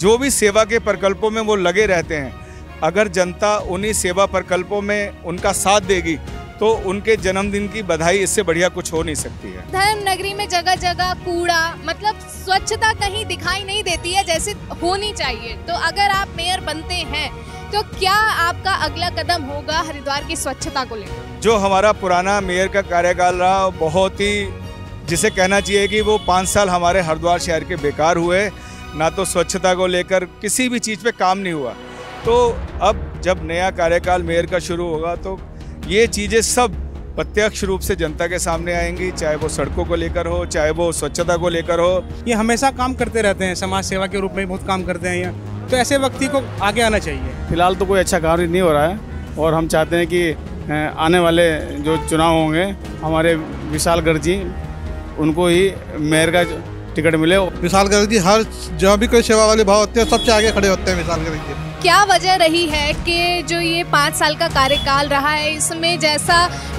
जो भी सेवा के प्रकल्पों में वो लगे रहते हैं अगर जनता उन्हीं सेवा प्रकल्पों में उनका साथ देगी तो उनके जन्मदिन की बधाई इससे बढ़िया कुछ हो नहीं सकती है धर्म नगरी में जगह जगह कूड़ा मतलब स्वच्छता कहीं दिखाई नहीं देती है जैसे होनी चाहिए तो अगर आप मेयर बनते हैं तो क्या आपका अगला कदम होगा हरिद्वार की स्वच्छता को लेकर जो हमारा पुराना मेयर का कार्यकाल रहा बहुत ही जिसे कहना चाहिए कि वो पाँच साल हमारे हरिद्वार शहर के बेकार हुए ना तो स्वच्छता को लेकर किसी भी चीज़ पे काम नहीं हुआ तो अब जब नया कार्यकाल मेयर का शुरू होगा तो ये चीज़ें सब प्रत्यक्ष रूप से जनता के सामने आएंगी चाहे वो सड़कों को लेकर हो चाहे वो स्वच्छता को लेकर हो ये हमेशा काम करते रहते हैं समाज सेवा के रूप में बहुत काम करते हैं ये तो ऐसे व्यक्ति को आगे आना चाहिए फिलहाल तो कोई अच्छा कार्य नहीं हो रहा है और हम चाहते हैं कि आने वाले जो चुनाव होंगे हमारे विशालगढ़ जी उनको ही मेयर का टिकट मिले मिसाल कर हर जहाँ भी कोई सेवा वाले भाव होते हैं सबसे आगे खड़े होते हैं मिसाल कर दीजिए क्या वजह रही है कि जो ये पाँच साल का कार्यकाल रहा है इसमें जैसा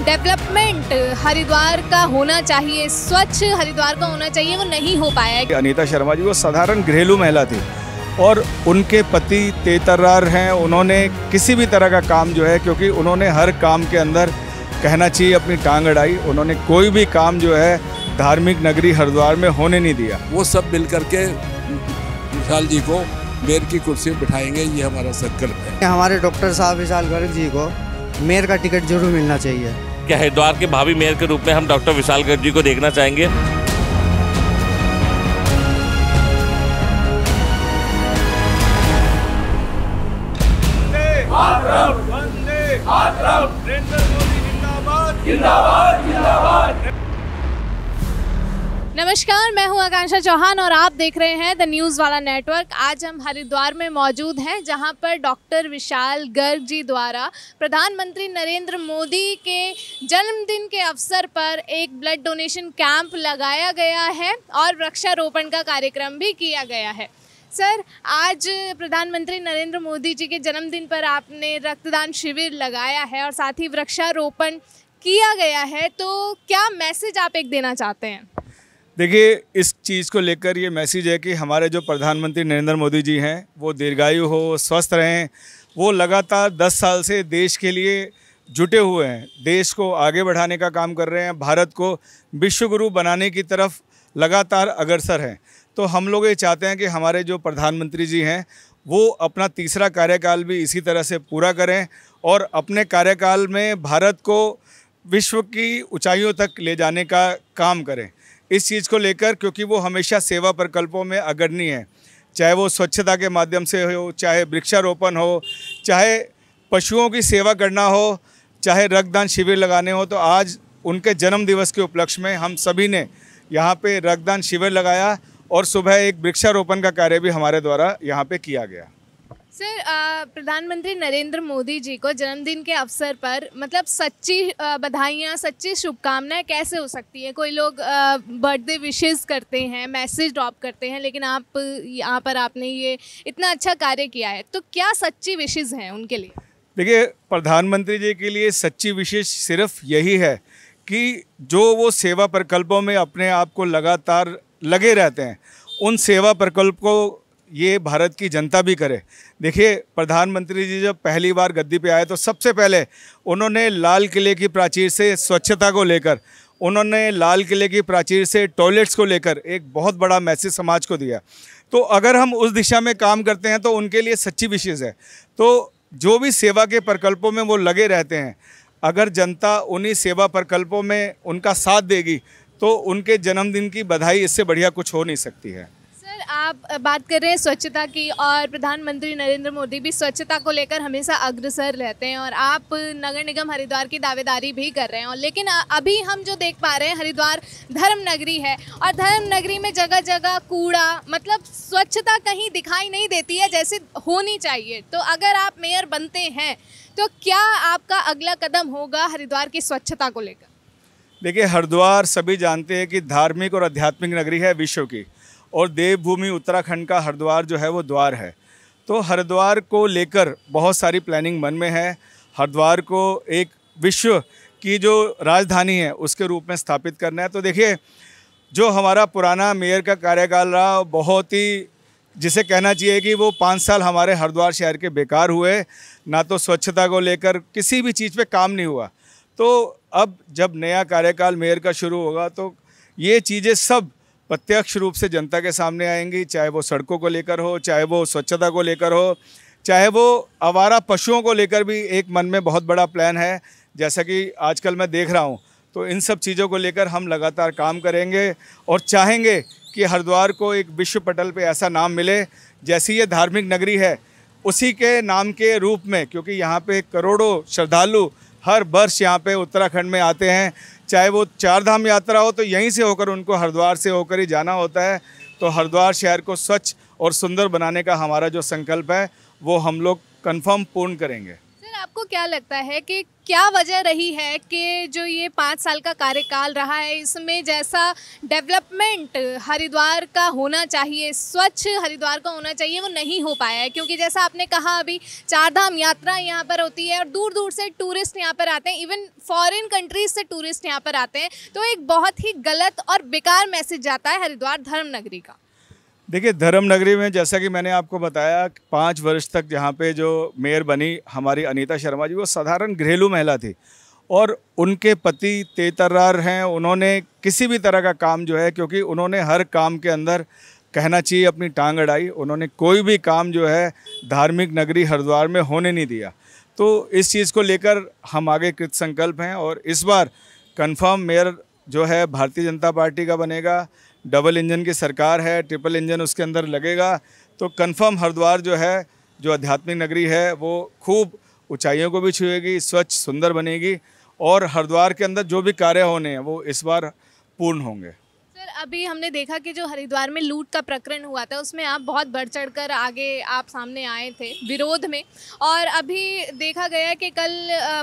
डेवलपमेंट हरिद्वार का होना चाहिए स्वच्छ हरिद्वार का होना चाहिए वो नहीं हो पाया है अनिता शर्मा जी वो साधारण घरेलू महिला थी और उनके पति तेतर्रार हैं उन्होंने किसी भी तरह का काम जो है क्योंकि उन्होंने हर काम के अंदर कहना चाहिए अपनी टांग अड़ाई उन्होंने कोई भी काम जो है धार्मिक नगरी हरिद्वार में होने नहीं दिया वो सब मिल करके विशाल जी को मेयर की कुर्सी बिठाएंगे ये हमारा संकल्प है हमारे डॉक्टर साहब विशाल गर्ग जी को मेयर का टिकट जरूर मिलना चाहिए क्या हरिद्वार के भावी मेयर के रूप में हम डॉक्टर विशाल गर्ग जी को देखना चाहेंगे जिंदाबाद जिंदाबाद नमस्कार मैं हूं आकांक्षा चौहान और आप देख रहे हैं द न्यूज़ वाला नेटवर्क आज हम हरिद्वार में मौजूद हैं जहां पर डॉक्टर विशाल गर्ग जी द्वारा प्रधानमंत्री नरेंद्र मोदी के जन्मदिन के अवसर पर एक ब्लड डोनेशन कैंप लगाया गया है और वृक्षारोपण का कार्यक्रम भी किया गया है सर आज प्रधानमंत्री नरेंद्र मोदी जी के जन्मदिन पर आपने रक्तदान शिविर लगाया है और साथ ही वृक्षारोपण किया गया है तो क्या मैसेज आप एक देना चाहते हैं देखिए इस चीज़ को लेकर ये मैसेज है कि हमारे जो प्रधानमंत्री नरेंद्र मोदी जी हैं वो दीर्घायु हो स्वस्थ रहें वो लगातार 10 साल से देश के लिए जुटे हुए हैं देश को आगे बढ़ाने का काम कर रहे हैं भारत को विश्वगुरु बनाने की तरफ लगातार अग्रसर हैं तो हम लोग ये चाहते हैं कि हमारे जो प्रधानमंत्री जी हैं वो अपना तीसरा कार्यकाल भी इसी तरह से पूरा करें और अपने कार्यकाल में भारत को विश्व की ऊंचाइयों तक ले जाने का काम करें इस चीज़ को लेकर क्योंकि वो हमेशा सेवा प्रकल्पों में अग्रणी है चाहे वो स्वच्छता के माध्यम से हो चाहे वृक्षारोपण हो चाहे पशुओं की सेवा करना हो चाहे रक्तदान शिविर लगाने हो तो आज उनके जन्म दिवस के उपलक्ष्य में हम सभी ने यहाँ पे रक्तदान शिविर लगाया और सुबह एक वृक्षारोपण का कार्य भी हमारे द्वारा यहाँ पे किया गया सर प्रधानमंत्री नरेंद्र मोदी जी को जन्मदिन के अवसर पर मतलब सच्ची बधाइयाँ सच्ची शुभकामनाएं कैसे हो सकती है कोई लोग बर्थडे विशेज़ करते हैं मैसेज ड्रॉप करते हैं लेकिन आप यहाँ पर आपने ये इतना अच्छा कार्य किया है तो क्या सच्ची विशेज़ हैं उनके लिए देखिए प्रधानमंत्री जी के लिए सच्ची विशेष सिर्फ यही है कि जो वो सेवा प्रकल्पों में अपने आप को लगातार लगे रहते हैं उन सेवा प्रकल्प को ये भारत की जनता भी करे देखिए प्रधानमंत्री जी जब पहली बार गद्दी पे आए तो सबसे पहले उन्होंने लाल किले की प्राचीर से स्वच्छता को लेकर उन्होंने लाल किले की प्राचीर से टॉयलेट्स को लेकर एक बहुत बड़ा मैसेज समाज को दिया तो अगर हम उस दिशा में काम करते हैं तो उनके लिए सच्ची विशेष है तो जो भी सेवा के प्रकल्पों में वो लगे रहते हैं अगर जनता उन्हीं सेवा प्रकल्पों में उनका साथ देगी तो उनके जन्मदिन की बधाई इससे बढ़िया कुछ हो नहीं सकती है आप बात कर रहे हैं स्वच्छता की और प्रधानमंत्री नरेंद्र मोदी भी स्वच्छता को लेकर हमेशा अग्रसर रहते हैं और आप नगर निगम हरिद्वार की दावेदारी भी कर रहे हैं और लेकिन अभी हम जो देख पा रहे हैं हरिद्वार धर्म नगरी है और धर्म नगरी में जगह जगह कूड़ा मतलब स्वच्छता कहीं दिखाई नहीं देती है जैसे होनी चाहिए तो अगर आप मेयर बनते हैं तो क्या आपका अगला कदम होगा हरिद्वार की स्वच्छता को लेकर देखिए हरिद्वार सभी जानते हैं कि धार्मिक और आध्यात्मिक नगरी है विश्व की और देवभूमि उत्तराखंड का हरिद्वार जो है वो द्वार है तो हरिद्वार को लेकर बहुत सारी प्लानिंग मन में है हरिद्वार को एक विश्व की जो राजधानी है उसके रूप में स्थापित करना है तो देखिए जो हमारा पुराना मेयर का कार्यकाल रहा बहुत ही जिसे कहना चाहिए कि वो पाँच साल हमारे हरिद्वार शहर के बेकार हुए ना तो स्वच्छता को लेकर किसी भी चीज़ पे काम नहीं हुआ तो अब जब नया कार्यकाल मेयर का शुरू होगा तो ये चीज़ें सब प्रत्यक्ष रूप से जनता के सामने आएंगी चाहे वो सड़कों को लेकर हो चाहे वो स्वच्छता को लेकर हो चाहे वो आवारा पशुओं को लेकर भी एक मन में बहुत बड़ा प्लान है जैसा कि आजकल मैं देख रहा हूँ तो इन सब चीज़ों को लेकर हम लगातार काम करेंगे और चाहेंगे कि हरिद्वार को एक विश्व पटल पर ऐसा नाम मिले जैसी ये धार्मिक नगरी है उसी के नाम के रूप में क्योंकि यहाँ पे करोड़ों श्रद्धालु हर वर्ष यहाँ पे उत्तराखंड में आते हैं चाहे वो चार धाम यात्रा हो तो यहीं से होकर उनको हरिद्वार से होकर ही जाना होता है तो हरिद्वार शहर को स्वच्छ और सुंदर बनाने का हमारा जो संकल्प है वो हम लोग कन्फर्म पूर्ण करेंगे सर आपको क्या लगता है कि क्या वजह रही है कि जो ये पाँच साल का कार्यकाल रहा है इसमें जैसा डेवलपमेंट हरिद्वार का होना चाहिए स्वच्छ हरिद्वार का होना चाहिए वो नहीं हो पाया है क्योंकि जैसा आपने कहा अभी चार धाम यात्रा यहाँ पर होती है और दूर दूर से टूरिस्ट यहाँ पर आते हैं इवन फॉरेन कंट्रीज से टूरिस्ट यहाँ पर आते हैं तो एक बहुत ही गलत और बेकार मैसेज जाता है हरिद्वार धर्म नगरी का देखिए धर्मनगरी में जैसा कि मैंने आपको बताया पाँच वर्ष तक यहाँ पे जो मेयर बनी हमारी अनीता शर्मा जी वो साधारण घरेलू महिला थी और उनके पति तेतर्रार हैं उन्होंने किसी भी तरह का काम जो है क्योंकि उन्होंने हर काम के अंदर कहना चाहिए अपनी टांग अड़ाई उन्होंने कोई भी काम जो है धार्मिक नगरी हरिद्वार में होने नहीं दिया तो इस चीज़ को लेकर हम आगे कृत संकल्प हैं और इस बार कन्फर्म मेयर जो है भारतीय जनता पार्टी का बनेगा डबल इंजन की सरकार है ट्रिपल इंजन उसके अंदर लगेगा तो कन्फर्म हरिद्वार जो है जो आध्यात्मिक नगरी है वो खूब ऊंचाइयों को भी छुएगी स्वच्छ सुंदर बनेगी और हरिद्वार के अंदर जो भी कार्य होने हैं वो इस बार पूर्ण होंगे अभी हमने देखा कि जो हरिद्वार में लूट का प्रकरण हुआ था उसमें आप बहुत बढ़ चढ़ कर आगे आप सामने आए थे विरोध में और अभी देखा गया कि कल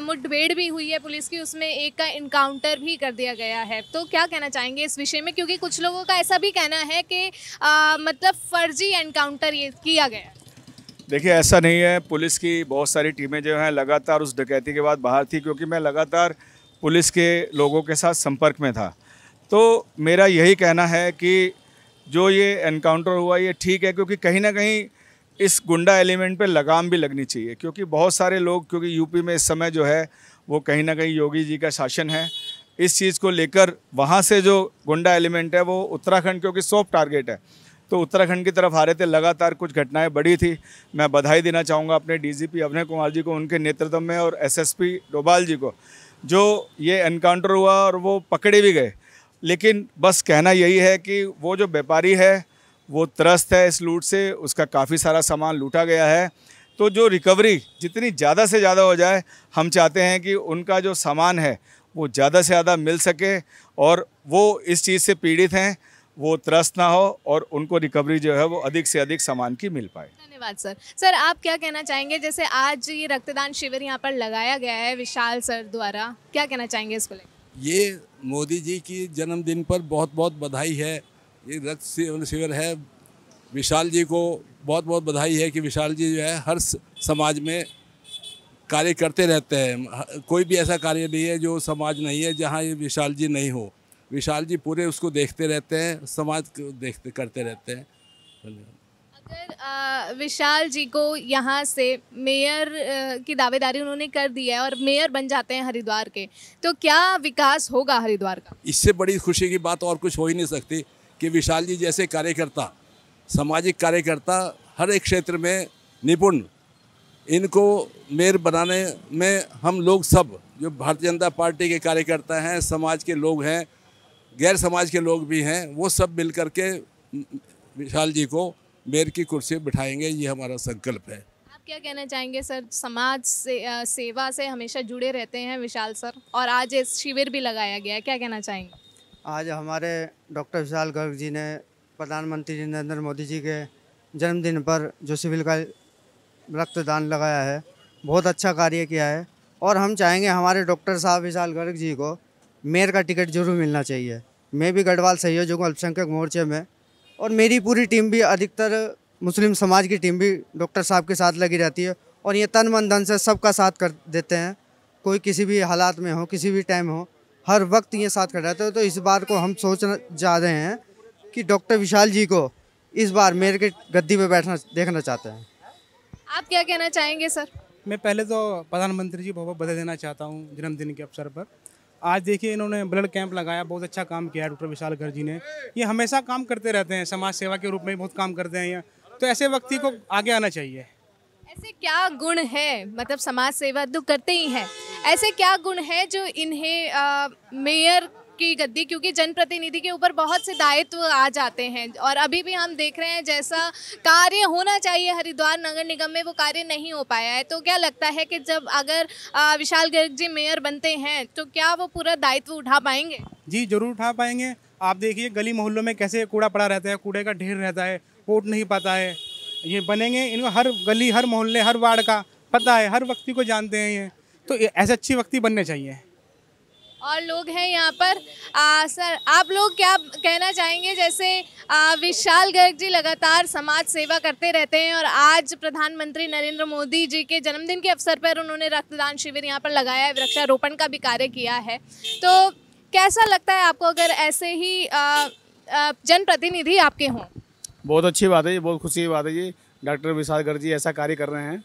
मुठभेड़ भी हुई है पुलिस की उसमें एक का इनकाउंटर भी कर दिया गया है तो क्या कहना चाहेंगे इस विषय में क्योंकि कुछ लोगों का ऐसा भी कहना है कि आ, मतलब फर्जी एनकाउंटर ये किया गया देखिए ऐसा नहीं है पुलिस की बहुत सारी टीमें जो हैं लगातार उस डकैती के बाद बाहर थी क्योंकि मैं लगातार पुलिस के लोगों के साथ संपर्क में था तो मेरा यही कहना है कि जो ये एनकाउंटर हुआ ये ठीक है क्योंकि कहीं ना कहीं इस गुंडा एलिमेंट पे लगाम भी लगनी चाहिए क्योंकि बहुत सारे लोग क्योंकि यूपी में इस समय जो है वो कहीं ना कहीं योगी जी का शासन है इस चीज़ को लेकर वहाँ से जो गुंडा एलिमेंट है वो उत्तराखंड क्योंकि सॉफ्ट टारगेट है तो उत्तराखंड की तरफ आ रहे थे लगातार कुछ घटनाएं बढ़ी थी मैं बधाई देना चाहूँगा अपने डीजीपी अभय कुमार जी को उनके नेतृत्व में और एसएसपी डोभाल जी को जो ये एनकाउंटर हुआ और वो पकड़े भी गए लेकिन बस कहना यही है कि वो जो व्यापारी है वो त्रस्त है इस लूट से उसका काफ़ी सारा सामान लूटा गया है तो जो रिकवरी जितनी ज़्यादा से ज़्यादा हो जाए हम चाहते हैं कि उनका जो सामान है वो ज़्यादा से ज़्यादा मिल सके और वो इस चीज़ से पीड़ित हैं वो त्रस्त ना हो और उनको रिकवरी जो है वो अधिक से अधिक सामान की मिल पाए धन्यवाद सर सर आप क्या कहना चाहेंगे जैसे आज ये रक्तदान शिविर यहाँ पर लगाया गया है विशाल सर द्वारा क्या कहना चाहेंगे इसको लेकर ये मोदी जी की जन्मदिन पर बहुत बहुत बधाई है ये रक्त शिविर है विशाल जी को बहुत बहुत बधाई है कि विशाल जी जो है हर समाज में कार्य करते रहते हैं कोई भी ऐसा कार्य नहीं है जो समाज नहीं है जहाँ ये विशाल जी नहीं हो विशाल जी पूरे उसको देखते रहते हैं समाज को देखते करते रहते हैं धन्यवाद अगर विशाल जी को यहाँ से मेयर uh, की दावेदारी उन्होंने कर दी है और मेयर बन जाते हैं हरिद्वार के तो क्या विकास होगा हरिद्वार का इससे बड़ी खुशी की बात और कुछ हो ही नहीं सकती कि विशाल जी जैसे कार्यकर्ता सामाजिक कार्यकर्ता हर एक क्षेत्र में निपुण इनको मेयर बनाने में हम लोग सब जो भारतीय जनता पार्टी के कार्यकर्ता हैं समाज के लोग हैं गैर समाज के लोग भी हैं वो सब मिल के विशाल जी को मेयर की कुर्सी बिठाएंगे ये हमारा संकल्प है आप क्या कहना चाहेंगे सर समाज से आ, सेवा से हमेशा जुड़े रहते हैं विशाल सर और आज इस शिविर भी लगाया गया है क्या कहना चाहेंगे आज हमारे डॉक्टर विशाल गर्ग जी ने प्रधानमंत्री नरेंद्र मोदी जी के जन्मदिन पर जो सिविल का रक्तदान लगाया है बहुत अच्छा कार्य किया है और हम चाहेंगे हमारे डॉक्टर साहब विशाल गर्ग जी को मेयर का टिकट जरूर मिलना चाहिए मैं भी गढ़वाल सहयोग अल्पसंख्यक मोर्चे में और मेरी पूरी टीम भी अधिकतर मुस्लिम समाज की टीम भी डॉक्टर साहब के साथ लगी रहती है और ये तन मन धन से सबका साथ कर देते हैं कोई किसी भी हालात में हो किसी भी टाइम हो हर वक्त ये साथ कर रहते हैं तो इस बार को हम सोचना जा रहे हैं कि डॉक्टर विशाल जी को इस बार मेयर के गद्दी पर बैठना देखना चाहते हैं आप क्या कहना चाहेंगे सर मैं पहले तो प्रधानमंत्री जी बहुत बधाई देना चाहता हूँ जन्मदिन के अवसर पर आज देखिए इन्होंने ब्लड कैंप लगाया बहुत अच्छा काम किया है डॉक्टर विशाल गर्ग जी ने ये हमेशा काम करते रहते हैं समाज सेवा के रूप में बहुत काम करते हैं तो ऐसे व्यक्ति को आगे आना चाहिए ऐसे क्या गुण है मतलब समाज सेवा तो करते ही हैं ऐसे क्या गुण है जो इन्हें मेयर की गद्दी क्योंकि जनप्रतिनिधि के ऊपर बहुत से दायित्व आ जाते हैं और अभी भी हम देख रहे हैं जैसा कार्य होना चाहिए हरिद्वार नगर निगम में वो कार्य नहीं हो पाया है तो क्या लगता है कि जब अगर विशाल गर्ग जी मेयर बनते हैं तो क्या वो पूरा दायित्व उठा पाएंगे जी जरूर उठा पाएंगे आप देखिए गली मोहल्लों में कैसे कूड़ा पड़ा रहता है कूड़े का ढेर रहता है वोट नहीं पाता है ये बनेंगे इनको हर गली हर मोहल्ले हर वार्ड का पता है हर व्यक्ति को जानते हैं ये तो ऐसे अच्छी व्यक्ति बनने चाहिए और लोग हैं यहाँ पर आ, सर आप लोग क्या कहना चाहेंगे जैसे आ, विशाल गर्ग जी लगातार समाज सेवा करते रहते हैं और आज प्रधानमंत्री नरेंद्र मोदी जी के जन्मदिन के अवसर पर उन्होंने रक्तदान शिविर यहाँ पर लगाया है वृक्षारोपण का भी कार्य किया है तो कैसा लगता है आपको अगर ऐसे ही जनप्रतिनिधि आपके हों बहुत अच्छी बात है जी बहुत खुशी की बात है जी डॉक्टर विशाल गर्ग जी ऐसा कार्य कर रहे हैं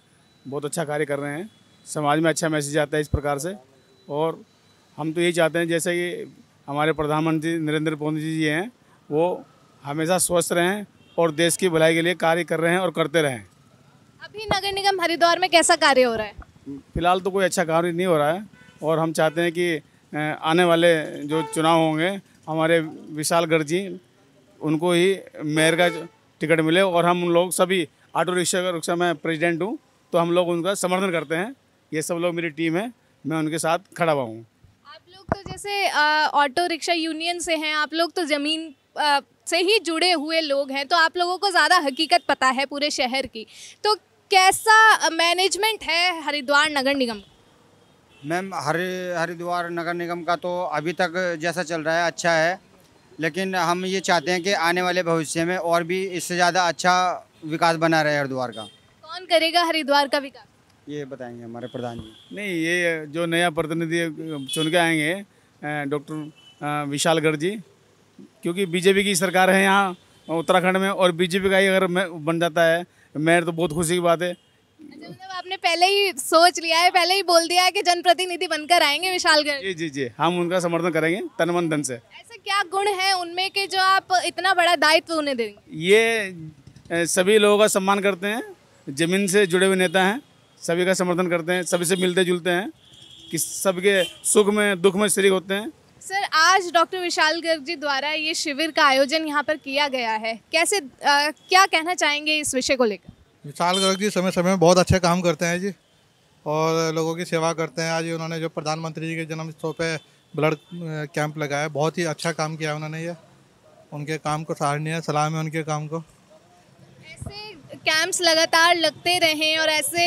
बहुत अच्छा कार्य कर रहे हैं समाज में अच्छा मैसेज आता है इस प्रकार से और हम तो यही चाहते हैं जैसे कि हमारे प्रधानमंत्री नरेंद्र मोदी जी हैं वो हमेशा स्वस्थ रहें और देश की भलाई के लिए कार्य कर रहे हैं और करते रहें अभी नगर निगम हरिद्वार में कैसा कार्य हो रहा है फिलहाल तो कोई अच्छा कार्य नहीं हो रहा है और हम चाहते हैं कि आने वाले जो चुनाव होंगे हमारे विशालगढ़ जी उनको ही मेयर का टिकट मिले और हम लोग सभी ऑटो रिक्शा रिक्शा में प्रेसिडेंट हूँ तो हम लोग उनका समर्थन करते हैं ये सब लोग मेरी टीम है मैं उनके साथ खड़ा हुआ हूँ आप लोग तो जैसे ऑटो रिक्शा यूनियन से हैं आप लोग तो ज़मीन से ही जुड़े हुए लोग हैं तो आप लोगों को ज़्यादा हकीकत पता है पूरे शहर की तो कैसा मैनेजमेंट है हरिद्वार नगर निगम मैम हरि हरिद्वार नगर निगम का तो अभी तक जैसा चल रहा है अच्छा है लेकिन हम ये चाहते हैं कि आने वाले भविष्य में और भी इससे ज़्यादा अच्छा विकास बना रहे हरिद्वार का कौन करेगा हरिद्वार का विकास ये बताएंगे हमारे प्रधान जी नहीं ये जो नया प्रतिनिधि चुन के आएंगे डॉक्टर विशाल जी क्योंकि बीजेपी की सरकार है यहाँ उत्तराखंड में और बीजेपी का ही अगर बन जाता है मेयर तो बहुत खुशी की बात है अच्छा मतलब आपने पहले ही सोच लिया है पहले ही बोल दिया है कि जनप्रतिनिधि बनकर आएंगे विशालगढ़ जी जी जी हम उनका समर्थन करेंगे तन मन धन से ऐसा क्या गुण है उनमें कि जो आप इतना बड़ा दायित्व उन्हें देंगे ये सभी लोगों का सम्मान करते हैं जमीन से जुड़े हुए नेता हैं सभी का समर्थन करते हैं सभी से मिलते जुलते हैं कि सबके सुख में दुख में श्री होते हैं सर आज डॉक्टर विशाल गर्ग जी द्वारा ये शिविर का आयोजन यहाँ पर किया गया है कैसे आ, क्या कहना चाहेंगे इस विषय को लेकर विशाल गर्ग जी समय समय में बहुत अच्छे काम करते हैं जी और लोगों की सेवा करते हैं आज उन्होंने जो प्रधानमंत्री जी के जन्म स्थल पर ब्लड कैंप लगाया बहुत ही अच्छा काम किया उन्होंने ये उनके काम को सराहनीय सलाम है उनके काम को ऐसे कैंप्स लगातार लगते रहें और ऐसे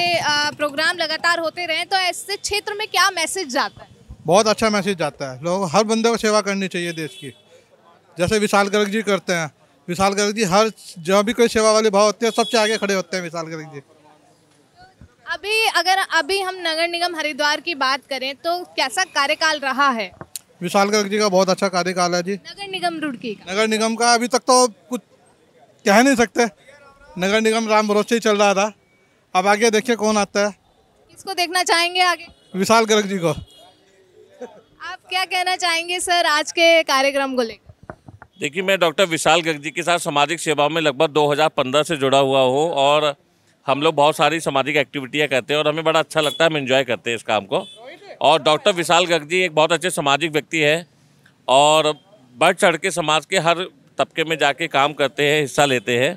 प्रोग्राम लगातार होते रहें तो ऐसे क्षेत्र में क्या मैसेज जाता है बहुत अच्छा मैसेज जाता है लोग हर बंदे को सेवा करनी चाहिए देश की जैसे विशाल गर्ग जी करते हैं विशाल गर्ग जी हर जहाँ भी कोई सेवा वाले भाव होते हैं सबसे आगे खड़े होते हैं विशाल गर्ग जी अभी अगर अभी हम नगर निगम हरिद्वार की बात करें तो कैसा कार्यकाल रहा है विशाल गर्ग जी का बहुत अच्छा कार्यकाल है जी नगर निगम रुड़की का नगर निगम का अभी तक तो कुछ कह नहीं सकते नगर निगम राम भरोसे ही चल रहा था अब आगे देखिए कौन आता है किसको देखना चाहेंगे आगे विशाल गर्ग जी को आप क्या कहना चाहेंगे सर आज के कार्यक्रम को लेकर देखिए मैं डॉक्टर विशाल गर्ग जी के साथ सामाजिक सेवाओं में लगभग 2015 से जुड़ा हुआ हूँ और हम लोग बहुत सारी सामाजिक एक्टिविटियाँ करते हैं और हमें बड़ा अच्छा लगता है हम इन्जॉय करते हैं इस काम को और डॉक्टर विशाल गर्ग जी एक बहुत अच्छे सामाजिक व्यक्ति है और बढ़ चढ़ के समाज के हर तबके में जाके काम करते हैं हिस्सा लेते हैं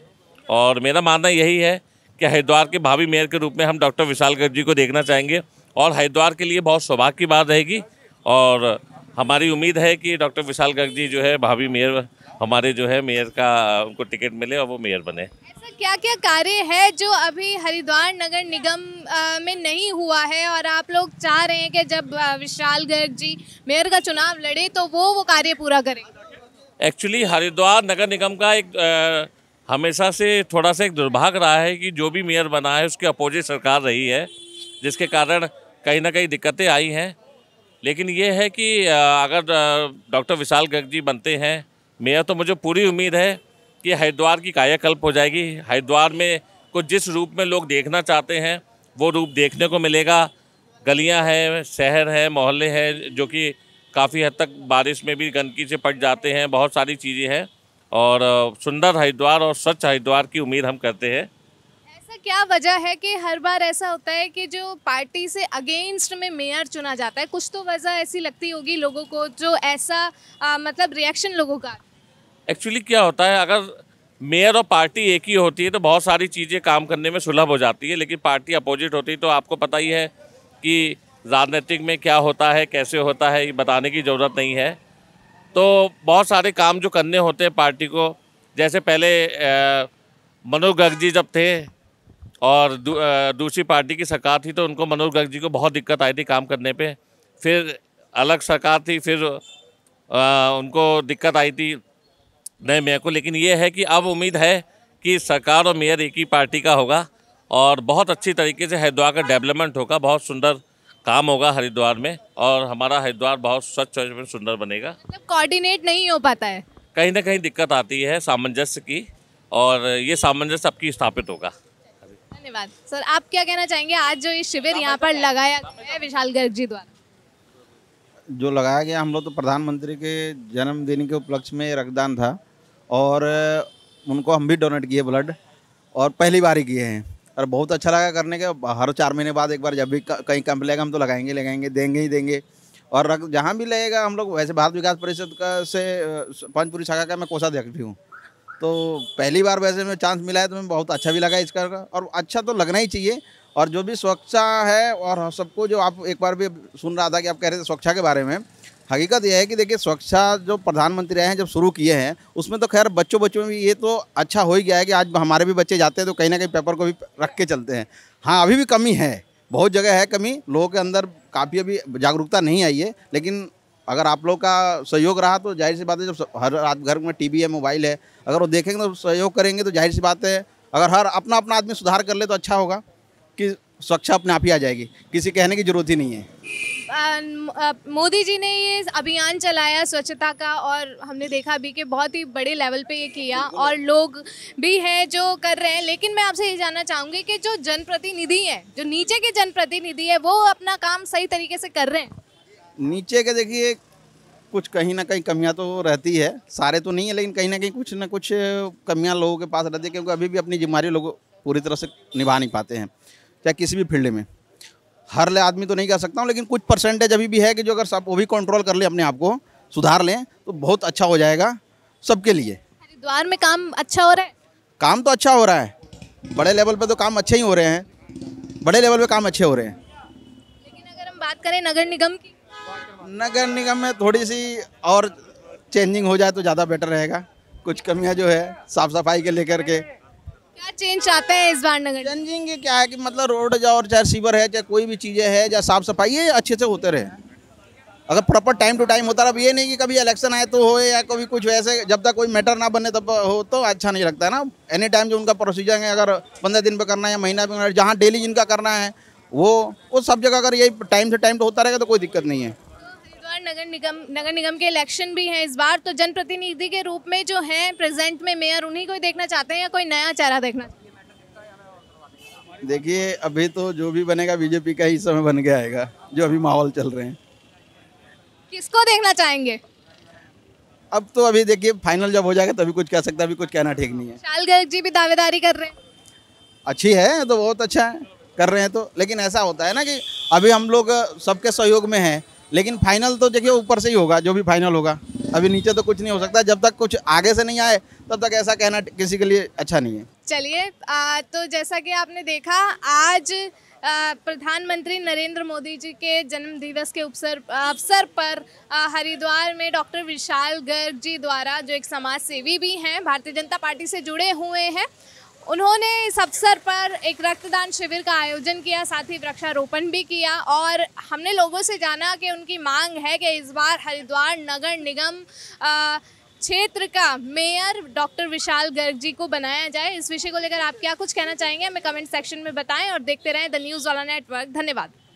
और मेरा मानना यही है कि हरिद्वार के भावी मेयर के रूप में हम डॉक्टर विशाल जी को देखना चाहेंगे और हरिद्वार के लिए बहुत सौभाग्य की बात रहेगी और हमारी उम्मीद है कि डॉक्टर विशाल गर्ग जी जो है भावी मेयर हमारे जो है मेयर का उनको टिकट मिले और वो मेयर बने ऐसा क्या क्या कार्य है जो अभी हरिद्वार नगर निगम में नहीं हुआ है और आप लोग चाह रहे हैं कि जब विशाल गर्ग जी मेयर का चुनाव लड़े तो वो वो कार्य पूरा करें एक्चुअली हरिद्वार नगर निगम का एक आ, हमेशा से थोड़ा सा एक दुर्भाग रहा है कि जो भी मेयर बना है उसके अपोजिट सरकार रही है जिसके कारण कहीं ना कहीं दिक्कतें आई हैं लेकिन ये है कि अगर डॉक्टर विशाल गर्ग जी बनते हैं मेयर तो मुझे पूरी उम्मीद है कि हरिद्वार की कायाकल्प हो जाएगी हरिद्वार में को जिस रूप में लोग देखना चाहते हैं वो रूप देखने को मिलेगा गलियां हैं शहर हैं मोहल्ले हैं जो कि काफ़ी हद तक बारिश में भी गंदगी से पट जाते हैं बहुत सारी चीज़ें हैं और सुंदर हरिद्वार और स्वच्छ हरिद्वार की उम्मीद हम करते हैं ऐसा क्या वजह है कि हर बार ऐसा होता है कि जो पार्टी से अगेंस्ट में मेयर चुना जाता है कुछ तो वजह ऐसी लगती होगी लोगों को जो ऐसा आ, मतलब रिएक्शन लोगों का एक्चुअली क्या होता है अगर मेयर और पार्टी एक ही होती है तो बहुत सारी चीज़ें काम करने में सुलभ हो जाती है लेकिन पार्टी अपोजिट होती है तो आपको पता ही है कि राजनीतिक में क्या होता है कैसे होता है ये बताने की ज़रूरत नहीं है तो बहुत सारे काम जो करने होते हैं पार्टी को जैसे पहले मनोज गर्ग जी जब थे और दू, दूसरी पार्टी की सरकार थी तो उनको मनोज गर्ग जी को बहुत दिक्कत आई थी काम करने पे फिर अलग सरकार थी फिर आ, उनको दिक्कत आई थी नए मेयर को लेकिन ये है कि अब उम्मीद है कि सरकार और मेयर एक ही पार्टी का होगा और बहुत अच्छी तरीके से हरिद्वार का डेवलपमेंट होगा बहुत सुंदर काम होगा हरिद्वार में और हमारा हरिद्वार बहुत स्वच्छ और सुंदर बनेगा मतलब कोऑर्डिनेट नहीं हो पाता है कहीं ना कहीं दिक्कत आती है सामंजस्य की और ये सामंजस्य आपकी स्थापित होगा धन्यवाद सर आप क्या कहना चाहेंगे आज जो ये शिविर यहाँ पर लगाया गया है विशाल गर्ग जी द्वारा जो लगाया गया हम लोग तो प्रधानमंत्री के जन्मदिन के उपलक्ष्य में रक्तदान था और उनको हम भी डोनेट किए ब्लड और पहली बार ही किए हैं और बहुत अच्छा लगा करने के हर चार महीने बाद एक बार जब भी कहीं कैंप लगेगा हम तो लगाएंगे लगाएंगे देंगे ही देंगे और रख जहाँ भी लगेगा हम लोग वैसे भारत विकास परिषद का से पंचपुरी शाखा का मैं कोषाध्यक्ष भी हूँ तो पहली बार वैसे मैं चांस मिला है तो मैं बहुत अच्छा भी लगा इस का और अच्छा तो लगना ही चाहिए और जो भी स्वच्छता है और सबको जो आप एक बार भी सुन रहा था कि आप कह रहे थे स्वच्छता के बारे में हकीकत यह है कि देखिए सुरक्षा जो प्रधानमंत्री आए हैं जब शुरू किए हैं उसमें तो खैर बच्चों बच्चों में भी ये तो अच्छा हो ही गया है कि आज हमारे भी बच्चे जाते हैं तो कहीं ना कहीं पेपर को भी रख के चलते हैं हाँ अभी भी कमी है बहुत जगह है कमी लोगों के अंदर काफ़ी अभी जागरूकता नहीं आई है लेकिन अगर आप लोग का सहयोग रहा तो जाहिर सी बात है जब हर रात घर में टी है मोबाइल है अगर वो देखेंगे तो सहयोग करेंगे तो जाहिर सी बात है अगर हर अपना अपना आदमी सुधार कर ले तो अच्छा होगा कि सुरक्षा अपने आप ही आ जाएगी किसी कहने की ज़रूरत ही नहीं है मोदी जी ने ये अभियान चलाया स्वच्छता का और हमने देखा भी कि बहुत ही बड़े लेवल पे ये किया और लोग भी हैं जो कर रहे हैं लेकिन मैं आपसे ये जानना चाहूँगी कि जो जनप्रतिनिधि हैं जो नीचे के जनप्रतिनिधि है वो अपना काम सही तरीके से कर रहे हैं नीचे के देखिए कुछ कहीं ना कहीं कमियां तो रहती है सारे तो नहीं है लेकिन कहीं ना कहीं कुछ ना कुछ कमियां लोगों के पास रहती है क्योंकि अभी भी अपनी जिम्मेदारी लोग पूरी तरह से निभा नहीं पाते हैं चाहे किसी भी फील्ड में हर ले आदमी तो नहीं कर सकता हूँ लेकिन कुछ परसेंटेज अभी भी है कि जो अगर सब वो भी कंट्रोल कर लें अपने आप को सुधार लें तो बहुत अच्छा हो जाएगा सबके लिए हरिद्वार में काम अच्छा हो रहा है काम तो अच्छा हो रहा है बड़े लेवल पे तो काम अच्छे ही हो रहे हैं बड़े लेवल पे काम अच्छे हो रहे हैं लेकिन अगर हम बात करें नगर निगम की नगर निगम में थोड़ी सी और चेंजिंग हो जाए तो ज़्यादा बेटर रहेगा कुछ कमियाँ जो है साफ़ सफाई के लेकर के क्या चेंज चाहते हैं इस बार नगर चेंजिंग क्या है कि मतलब रोड और चाहे सीवर है चाहे कोई भी चीज़ें है या साफ सफाई है अच्छे से होते रहे अगर प्रॉपर टाइम टू टाइम होता रहा अब ये नहीं कि कभी इलेक्शन आए तो हो या कभी कुछ ऐसे जब तक कोई मैटर ना बने तब हो तो अच्छा नहीं लगता है ना एनी टाइम जो उनका प्रोसीजर है अगर पंद्रह दिन पे करना है या महीना पे जहाँ डेली जिनका करना है वो उस सब जगह अगर यही टाइम से टाइम तो होता रहेगा तो कोई दिक्कत नहीं है नगर निगम नगर निगम के इलेक्शन भी हैं इस बार तो जनप्रतिनिधि के रूप में जो हैं प्रेजेंट में मेयर उन्हीं को ही देखना चाहते हैं या कोई नया चेहरा देखना देखिए अभी तो जो भी बनेगा बीजेपी का ही समय बन के आएगा जो अभी माहौल चल रहे हैं किसको देखना चाहेंगे अब तो अभी देखिए फाइनल जब हो जाएगा तभी कुछ कह सकता अभी कुछ कहना ठीक नहीं है शाल गर्ग जी भी दावेदारी कर रहे हैं अच्छी है तो बहुत अच्छा है कर रहे हैं तो लेकिन ऐसा होता है ना कि अभी हम लोग सबके सहयोग में हैं लेकिन फाइनल तो देखिए ऊपर से ही होगा जो भी फाइनल होगा अभी नीचे तो कुछ नहीं हो सकता जब तक कुछ आगे से नहीं आए तब तक ऐसा कहना किसी के लिए अच्छा नहीं है चलिए तो जैसा कि आपने देखा आज प्रधानमंत्री नरेंद्र मोदी जी के जन्म दिवस के अवसर अवसर पर हरिद्वार में डॉक्टर विशाल गर्ग जी द्वारा जो एक समाज सेवी भी हैं भारतीय जनता पार्टी से जुड़े हुए हैं उन्होंने इस अवसर पर एक रक्तदान शिविर का आयोजन किया साथ ही वृक्षारोपण भी किया और हमने लोगों से जाना कि उनकी मांग है कि इस बार हरिद्वार नगर निगम क्षेत्र का मेयर डॉक्टर विशाल गर्ग जी को बनाया जाए इस विषय को लेकर आप क्या कुछ कहना चाहेंगे हमें कमेंट सेक्शन में बताएं और देखते रहें द न्यूज़ वाला नेटवर्क धन्यवाद